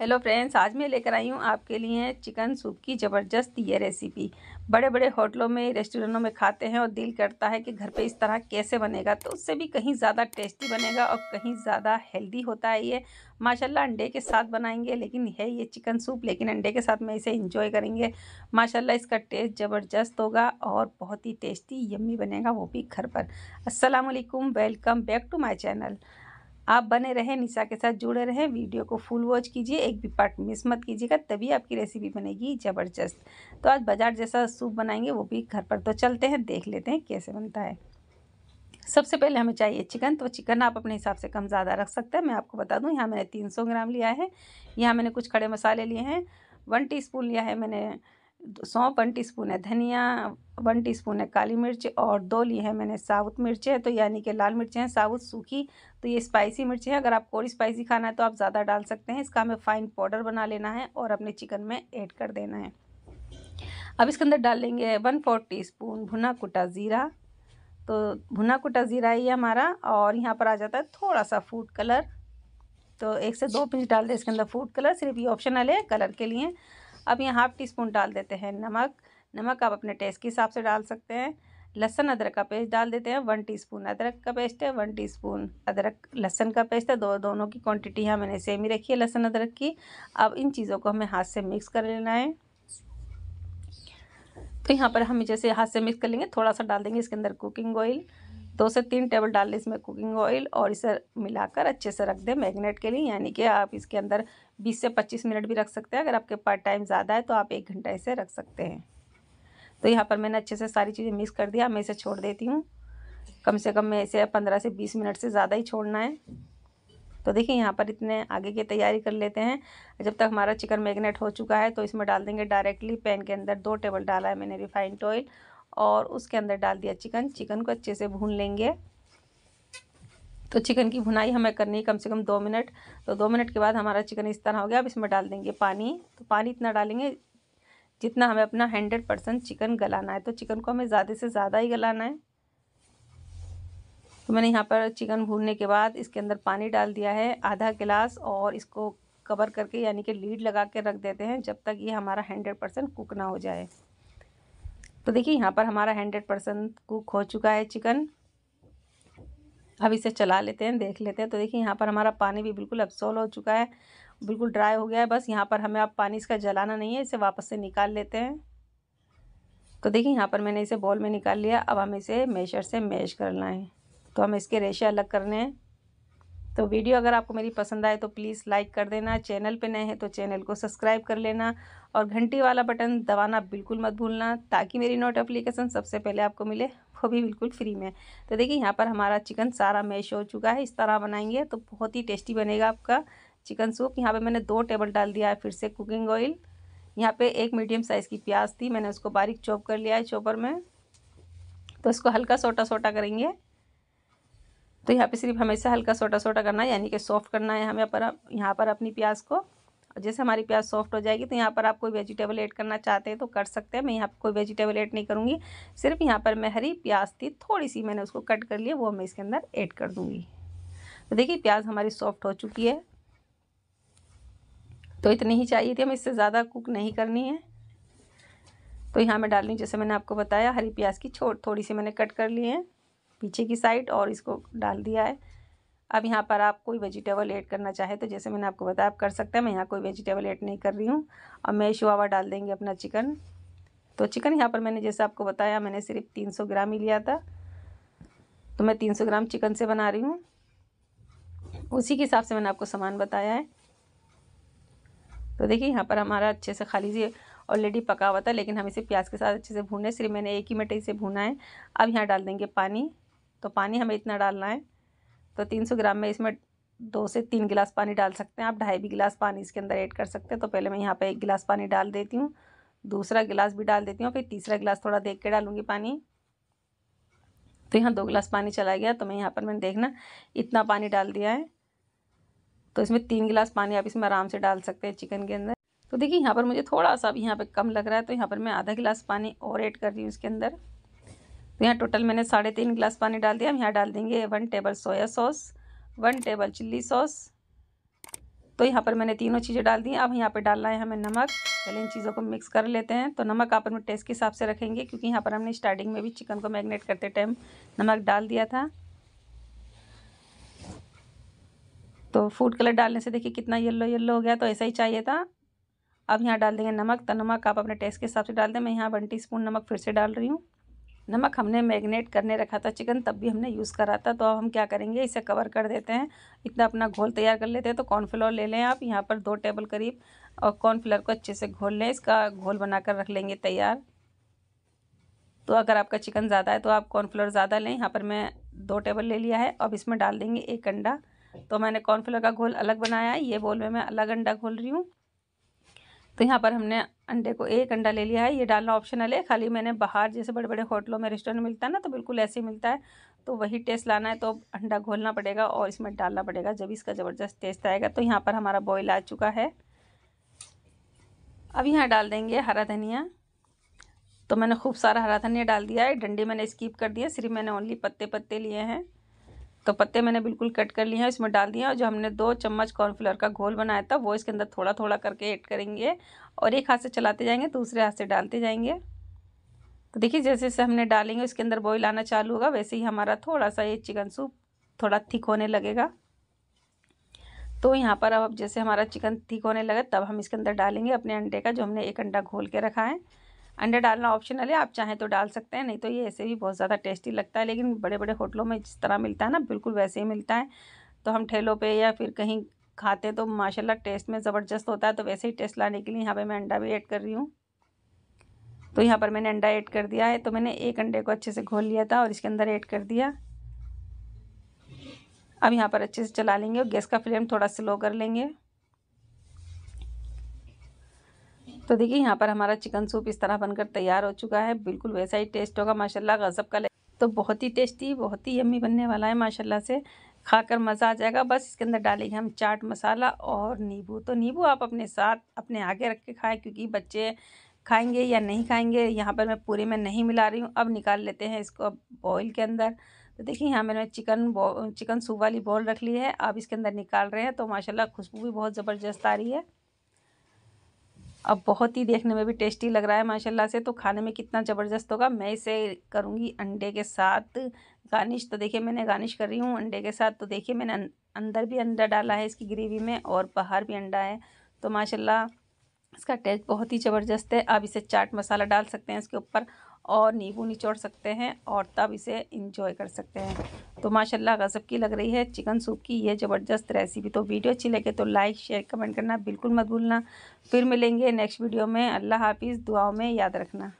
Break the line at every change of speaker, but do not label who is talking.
hello friends आज मैं लेकर आई हूँ आपके लिए चिकन सूप की ज़बरदस्त ये रेसिपी बड़े बड़े होटलों में रेस्टोरेंटों में खाते हैं और दिल करता है कि घर पे इस तरह कैसे बनेगा तो उससे भी कहीं ज़्यादा टेस्टी बनेगा और कहीं ज़्यादा हेल्दी होता है ये माशाल्लाह अंडे के साथ बनाएंगे लेकिन है ये चिकन सूप लेकिन अंडे के साथ में इसे इंजॉय करेंगे माशाला इसका टेस्ट ज़बरदस्त होगा और बहुत ही टेस्टी यम्मी बनेगा वो भी घर पर Aslam welcome back to my channel आप बने रहें निशा के साथ जुड़े रहें वीडियो को फुल वॉच कीजिए एक भी पार्ट मिस मत कीजिएगा तभी आपकी रेसिपी बनेगी ज़बरदस्त तो आज बाजार जैसा सूप बनाएंगे वो भी घर पर तो चलते हैं देख लेते हैं कैसे बनता है सबसे पहले हमें चाहिए चिकन तो चिकन आप अपने हिसाब से कम ज़्यादा रख सकते हैं मैं आपको बता दूँ यहाँ मैंने तीन ग्राम लिया है यहाँ मैंने कुछ खड़े मसाले लिए हैं वन टी लिया है मैंने सौंप वन टीस्पून है धनिया वन टीस्पून है काली मिर्च और दो ली है मैंने साबुत मिर्चें तो यानी कि लाल मिर्चें हैं साबुत सूखी तो ये स्पाइसी मिर्चें हैं अगर आपको और स्पाइसी खाना है तो आप ज़्यादा डाल सकते हैं इसका हमें फ़ाइन पाउडर बना लेना है और अपने चिकन में ऐड कर देना है अब इसके अंदर डाल लेंगे वन फोर टी स्पून भुना कुटा ज़ीरा तो भुना कुटा ज़ीरा ये हमारा और यहाँ पर आ जाता है थोड़ा सा फूड कलर तो एक से दो पिंच डाल दें इसके अंदर फूड कलर सिर्फ ये ऑप्शनल है कलर के लिए अब यहाँ हाफ टी स्पून डाल देते हैं नमक नमक आप अपने टेस्ट के हिसाब से डाल सकते हैं लहसन अदरक का पेस्ट डाल देते हैं वन टीस्पून अदरक का पेस्ट है वन टीस्पून अदरक लहसन का पेस्ट है दो दोनों की क्वांटिटी यहाँ मैंने सेम ही रखी है लहसन अदरक की अब इन चीज़ों को हमें हाथ से मिक्स कर लेना है तो यहाँ पर हम जैसे हाथ से मिक्स कर लेंगे थोड़ा सा डाल देंगे इसके अंदर कुकिंग ऑयल दो से तीन टेबल डाल इसमें कुकिंग ऑयल और इसे मिलाकर अच्छे से रख दें मैगनेट के लिए यानी कि आप इसके अंदर 20 से 25 मिनट भी रख सकते हैं अगर आपके पास टाइम ज़्यादा है तो आप एक घंटा इसे रख सकते हैं तो यहाँ पर मैंने अच्छे से सारी चीज़ें मिक्स कर दिया मैं इसे छोड़ देती हूँ कम से कम मैं इसे पंद्रह से बीस मिनट से ज़्यादा ही छोड़ना है तो देखिए यहाँ पर इतने आगे की तैयारी कर लेते हैं जब तक हमारा चिकन मैगनेट हो चुका है तो इसमें डाल देंगे डायरेक्टली पैन के अंदर दो टेबल डाला है मैंने रिफाइंड ऑयल और उसके अंदर डाल दिया चिकन चिकन को अच्छे से भून लेंगे तो चिकन की भुनाई हमें करनी है कम से कम दो मिनट तो दो मिनट के बाद हमारा चिकन इस तरह हो गया अब इसमें डाल देंगे पानी तो पानी इतना डालेंगे जितना हमें अपना हंड्रेड परसेंट चिकन गलाना है तो चिकन को हमें ज़्यादा से ज़्यादा ही गलाना है तो मैंने यहाँ पर चिकन भूनने के बाद इसके अंदर पानी डाल दिया है आधा गिलास और इसको कवर करके यानी कि लीड लगा के रख देते हैं जब तक ये हमारा हंड्रेड परसेंट कुक ना हो जाए तो देखिए यहाँ पर हमारा हंड्रेड परसेंट कुक हो चुका है चिकन अब इसे चला लेते हैं देख लेते हैं तो देखिए यहाँ पर हमारा पानी भी बिल्कुल अब्सोल्व हो चुका है बिल्कुल ड्राई हो गया है बस यहाँ पर हमें अब पानी इसका जलाना नहीं है इसे वापस से निकाल लेते हैं तो देखिए यहाँ पर मैंने इसे बॉल में निकाल लिया अब हम इसे मेशर से मैश करना है तो हम इसके रेशे अलग करने हैं तो वीडियो अगर आपको मेरी पसंद आए तो प्लीज़ लाइक कर देना चैनल पे नए हैं तो चैनल को सब्सक्राइब कर लेना और घंटी वाला बटन दबाना बिल्कुल मत भूलना ताकि मेरी नोटिफिकेशन सबसे पहले आपको मिले वो भी बिल्कुल फ्री में तो देखिए यहाँ पर हमारा चिकन सारा मैश हो चुका है इस तरह बनाएंगे तो बहुत ही टेस्टी बनेगा आपका चिकन सूप यहाँ पर मैंने दो टेबल डाल दिया है फिर से कुकिंग ऑयल यहाँ पर एक मीडियम साइज़ की प्याज थी मैंने उसको बारीक चॉप कर लिया है चॉपर में तो इसको हल्का सोटा सोटा करेंगे तो यहाँ पे सिर्फ हमेशा हल्का सोटा सोटा करना है यानी कि सॉफ्ट करना है हमें पर यहाँ पर अपनी प्याज को जैसे हमारी प्याज सॉफ्ट हो जाएगी तो यहाँ पर आप कोई वेजिटेबल ऐड करना चाहते हैं तो कर सकते हैं मैं यहाँ पर कोई वेजिटेबल ऐड नहीं करूँगी सिर्फ यहाँ पर मैं हरी प्याज थी थोड़ी सी मैंने उसको कट कर लिया वो मैं इसके अंदर ऐड कर दूँगी तो देखिए प्याज हमारी सॉफ्ट हो चुकी है तो इतनी ही चाहिए थी हमें इससे ज़्यादा कुक नहीं करनी है तो यहाँ मैं डाल रही जैसे मैंने आपको बताया हरी प्याज की छोट थोड़ी सी मैंने कट कर ली है पीछे की साइड और इसको डाल दिया है अब यहाँ पर आप कोई वेजिटेबल ऐड करना चाहे तो जैसे मैंने आपको बताया आप कर सकते हैं मैं यहाँ कोई वेजिटेबल ऐड नहीं कर रही हूँ अब मैं शुआवा डाल देंगे अपना चिकन तो चिकन यहाँ पर मैंने जैसे आपको बताया मैंने सिर्फ तीन सौ ग्राम ही लिया था तो मैं तीन सौ ग्राम चिकन से बना रही हूँ उसी के हिसाब से मैंने आपको सामान बताया है तो देखिए यहाँ पर हमारा अच्छे से खाली से ऑलरेडी पका हुआ था लेकिन हम इसे प्याज के साथ अच्छे से भूने सिर्फ मैंने एक ही मिनट इसे भूना है अब यहाँ डाल देंगे पानी तो पानी हमें इतना डालना है तो 300 ग्राम में इसमें दो से तीन गिलास पानी डाल सकते हैं आप ढाई भी गिलास पानी इसके अंदर ऐड कर सकते हैं तो पहले मैं यहाँ पर एक गिलास पानी डाल देती हूँ दूसरा गिलास भी डाल देती हूँ फिर तीसरा गिलास थोड़ा देख के डालूँगी पानी तो यहाँ दो गिलास पानी चला गया तो मैं यहाँ पर मैंने देखना इतना पानी डाल दिया है तो इसमें तीन गिलास पानी आप इसमें आराम से डाल सकते हैं चिकन के अंदर तो देखिए यहाँ पर मुझे थोड़ा सा अभी यहाँ पर कम लग रहा है तो यहाँ पर मैं आधा गिलास पानी और ऐड कर रही हूँ इसके अंदर तो यहाँ टोटल मैंने साढ़े तीन गिलास पानी डाल दिया हम यहाँ डाल देंगे one table soya sauce one table chilli sauce तो यहाँ पर मैंने तीनों चीज़ें डाल दी अब यहाँ पर डालना है हमें नमक पहले इन चीज़ों को मिक्स कर लेते हैं तो नमक आप अपने टेस्ट के हिसाब से रखेंगे क्योंकि यहाँ पर हमने स्टार्टिंग में भी चिकन को मैगनेट करते टाइम नमक डाल दिया था तो फूड कलर डालने से देखिए कितना येल्लो येल्लो हो गया तो ऐसा ही चाहिए था अब यहाँ डाल देंगे नमक तो नमक आप अपने टेस्ट के हिसाब से डाल दें मैं यहाँ वन टी नमक फिर से डाल रही हूँ नमक हमने मैगनेट करने रखा था चिकन तब भी हमने यूज़ करा था तो अब हम क्या करेंगे इसे कवर कर देते हैं इतना अपना घोल तैयार कर लेते हैं तो कॉर्नफ्लोर ले लें आप यहाँ पर दो टेबल करीब और कॉर्नफ्लोर को अच्छे से घोल लें इसका घोल बनाकर रख लेंगे तैयार तो अगर आपका चिकन ज़्यादा है तो आप कॉर्नफ्लोर ज़्यादा लें यहाँ पर मैं दो टेबल ले लिया है अब इसमें डाल देंगे एक अंडा तो मैंने कॉर्नफ्लोर का घोल अलग बनाया है ये बोल में मैं अलग अंडा घोल रही हूँ तो यहाँ पर हमने अंडे को एक अंडा ले लिया है ये डालना ऑप्शनल है खाली मैंने बाहर जैसे बड़े बड़े होटलों में रेस्टोरेंट मिलता है ना तो बिल्कुल ऐसे ही मिलता है तो वही टेस्ट लाना है तो अंडा घोलना पड़ेगा और इसमें डालना पड़ेगा जब इसका ज़बरदस्त टेस्ट आएगा तो यहाँ पर हमारा बॉयल आ चुका है अब यहाँ डाल देंगे हरा धनिया तो मैंने खूब सारा हरा धनिया डाल दिया है डंडी मैंने स्कीप कर दिया सिर्फ मैंने ओनली पत्ते पत्ते लिए हैं तो पत्ते मैंने बिल्कुल कट कर लिए हैं इसमें डाल दिया और जो हमने दो चम्मच कॉर्नफ्लोर का घोल बनाया था वो इसके अंदर थोड़ा थोड़ा करके ऐड करेंगे और एक हाथ से चलाते जाएंगे दूसरे हाथ से डालते जाएंगे तो देखिए जैसे जैसे हमने डालेंगे उसके अंदर बॉईल आना चालू होगा वैसे ही हमारा थोड़ा सा ये चिकन सूप थोड़ा थिक होने लगेगा तो यहाँ पर अब जैसे हमारा चिकन थिक होने लगा तब हम इसके अंदर डालेंगे अपने अंडे का जो हमने एक अंडा घोल के रखा है अंडा डालना ऑप्शनल है आप चाहें तो डाल सकते हैं नहीं तो ये ऐसे भी बहुत ज़्यादा टेस्टी लगता है लेकिन बड़े बड़े होटलों में जिस तरह मिलता है ना बिल्कुल वैसे ही मिलता है तो हम ठेलों पे या फिर कहीं खाते हैं तो माशाल्लाह टेस्ट में ज़बरदस्त होता है तो वैसे ही टेस्ट लाने के लिए यहाँ पर मैं अंडा भी ऐड कर रही हूँ तो यहाँ पर मैंने अंडा ऐड कर दिया है तो मैंने एक अंडे को अच्छे से घोल लिया था और इसके अंदर ऐड कर दिया अब यहाँ पर अच्छे से चला लेंगे और गैस का फ्लेम थोड़ा स्लो कर लेंगे तो देखिए यहाँ पर हमारा चिकन सूप इस तरह बनकर तैयार हो चुका है बिल्कुल वैसा ही टेस्ट होगा माशाल्लाह गज़ब का तो बहुत ही टेस्टी बहुत ही यम्मी बनने वाला है माशाल्लाह से खाकर मज़ा आ जाएगा बस इसके अंदर डालेंगे हम चाट मसाला और नींबू तो नींबू आप अपने साथ अपने आगे रख के खाएँ क्योंकि बच्चे खाएंगे या नहीं खाएंगे यहाँ पर मैं पूरे में नहीं मिला रही हूँ अब निकाल लेते हैं इसको अब बॉयल के अंदर तो देखिए यहाँ मैंने चिकन चिकन सूप वाली बॉल रख ली है अब इसके अंदर निकाल रहे हैं तो माशाल्लाह खुशबू भी बहुत ज़बरदस्त आ रही है अब बहुत ही देखने में भी टेस्टी लग रहा है माशाल्लाह से तो खाने में कितना ज़बरदस्त होगा मैं इसे करूँगी अंडे के साथ गार्निश तो देखिए मैंने गार्निश कर रही हूँ अंडे के साथ तो देखिए मैंने अं-, अंदर भी अंडा डाला है इसकी ग्रेवी में और बाहर भी अंडा है तो माशाल्लाह इसका टेस्ट बहुत ही ज़बरदस्त है आप इसे चाट मसाला डाल सकते हैं इसके ऊपर और नींबू निचोड़ सकते हैं और तब इसे इंजॉय कर सकते हैं तो माशाल्लाह गज़ब की लग रही है चिकन सूप की यह ज़बरदस्त रेसिपी तो वीडियो अच्छी लगे तो लाइक शेयर कमेंट करना बिल्कुल मत भूलना फिर मिलेंगे नेक्स्ट वीडियो में अल्लाह हाफिज़ दुआओं में याद रखना